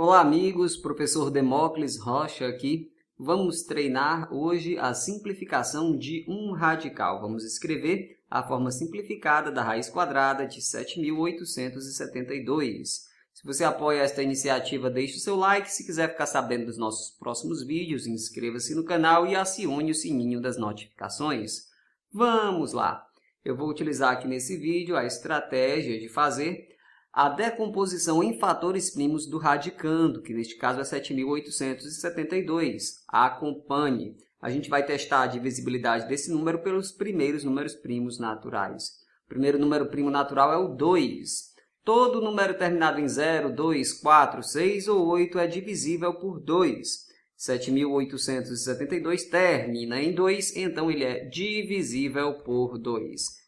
Olá, amigos. Professor Demócles Rocha aqui. Vamos treinar hoje a simplificação de um radical. Vamos escrever a forma simplificada da raiz quadrada de 7.872. Se você apoia esta iniciativa, deixe o seu like. Se quiser ficar sabendo dos nossos próximos vídeos, inscreva-se no canal e acione o sininho das notificações. Vamos lá! Eu vou utilizar aqui nesse vídeo a estratégia de fazer a decomposição em fatores primos do radicando, que neste caso é 7.872. Acompanhe. A gente vai testar a divisibilidade desse número pelos primeiros números primos naturais. O primeiro número primo natural é o 2. Todo número terminado em 0, 2, 4, 6 ou 8 é divisível por 2. 7.872 termina em 2, então ele é divisível por 2.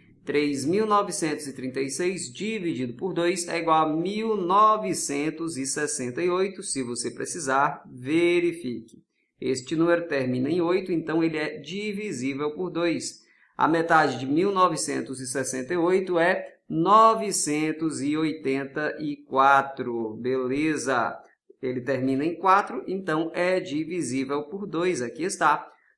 3.936 dividido por 2 é igual a 1.968. Se você precisar, verifique. Este número termina em 8, então ele é divisível por 2. A metade de 1968 é 984. Beleza? Ele termina em 4, então é divisível por 2. Aqui está.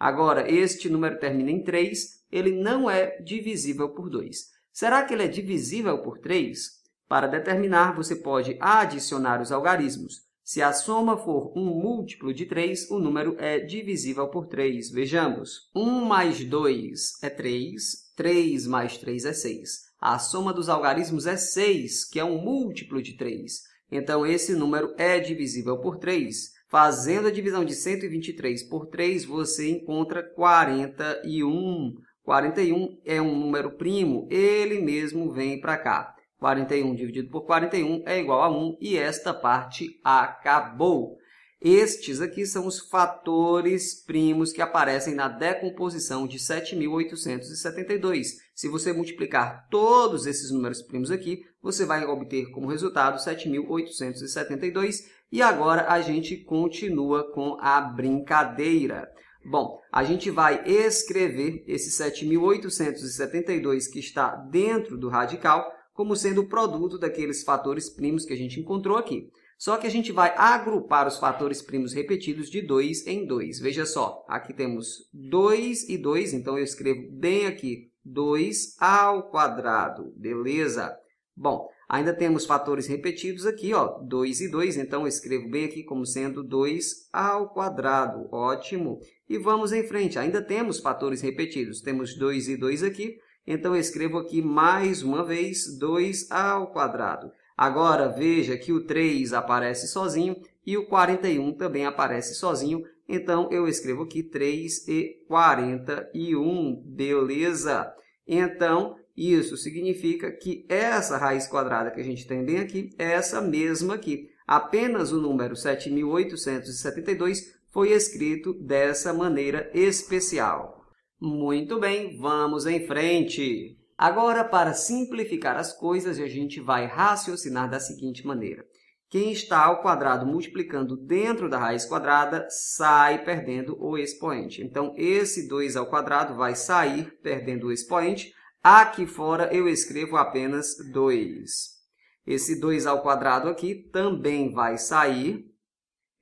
Agora, este número termina em 3, ele não é divisível por 2. Será que ele é divisível por 3? Para determinar, você pode adicionar os algarismos. Se a soma for um múltiplo de 3, o número é divisível por 3. Vejamos. 1 mais 2 é 3, 3 mais 3 é 6. A soma dos algarismos é 6, que é um múltiplo de 3. Então, esse número é divisível por 3. Fazendo a divisão de 123 por 3, você encontra 41. 41 é um número primo, ele mesmo vem para cá. 41 dividido por 41 é igual a 1 e esta parte acabou. Estes aqui são os fatores primos que aparecem na decomposição de 7.872. Se você multiplicar todos esses números primos aqui, você vai obter como resultado 7.872. E agora a gente continua com a brincadeira. Bom, a gente vai escrever esse 7.872 que está dentro do radical como sendo o produto daqueles fatores primos que a gente encontrou aqui. Só que a gente vai agrupar os fatores primos repetidos de 2 em 2. Veja só, aqui temos 2 e 2, então eu escrevo bem aqui 2 ao quadrado, beleza? Bom, ainda temos fatores repetidos aqui, 2 e 2, então eu escrevo bem aqui como sendo 2 ao quadrado, ótimo. E vamos em frente, ainda temos fatores repetidos, temos 2 e 2 aqui, então eu escrevo aqui mais uma vez 2 ao quadrado. Agora veja que o 3 aparece sozinho e o 41 também aparece sozinho. Então, eu escrevo aqui 3 e 41, beleza? Então, isso significa que essa raiz quadrada que a gente tem bem aqui é essa mesma aqui. Apenas o número 7.872 foi escrito dessa maneira especial. Muito bem, vamos em frente! Agora, para simplificar as coisas, a gente vai raciocinar da seguinte maneira. Quem está ao quadrado multiplicando dentro da raiz quadrada sai perdendo o expoente. Então, esse 2 ao quadrado vai sair perdendo o expoente. Aqui fora eu escrevo apenas 2. Esse 2 ao quadrado aqui também vai sair.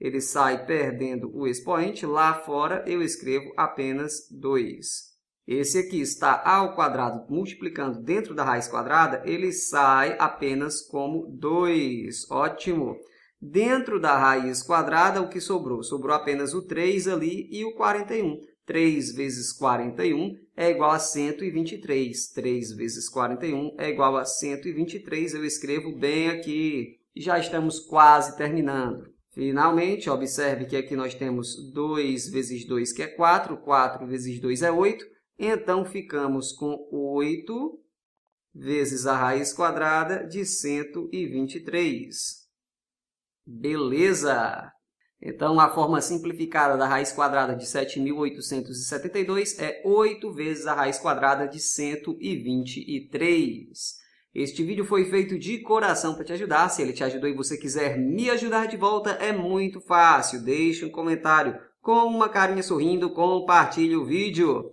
Ele sai perdendo o expoente. Lá fora eu escrevo apenas 2 esse aqui está ao quadrado multiplicando dentro da raiz quadrada, ele sai apenas como 2. Ótimo! Dentro da raiz quadrada, o que sobrou? Sobrou apenas o 3 ali e o 41. 3 vezes 41 é igual a 123. 3 vezes 41 é igual a 123. Eu escrevo bem aqui. Já estamos quase terminando. Finalmente, observe que aqui nós temos 2 vezes 2, que é 4. 4 vezes 2 é 8. Então, ficamos com 8 vezes a raiz quadrada de 123. Beleza! Então, a forma simplificada da raiz quadrada de 7.872 é 8 vezes a raiz quadrada de 123. Este vídeo foi feito de coração para te ajudar. Se ele te ajudou e você quiser me ajudar de volta, é muito fácil. Deixe um comentário com uma carinha sorrindo, compartilhe o vídeo.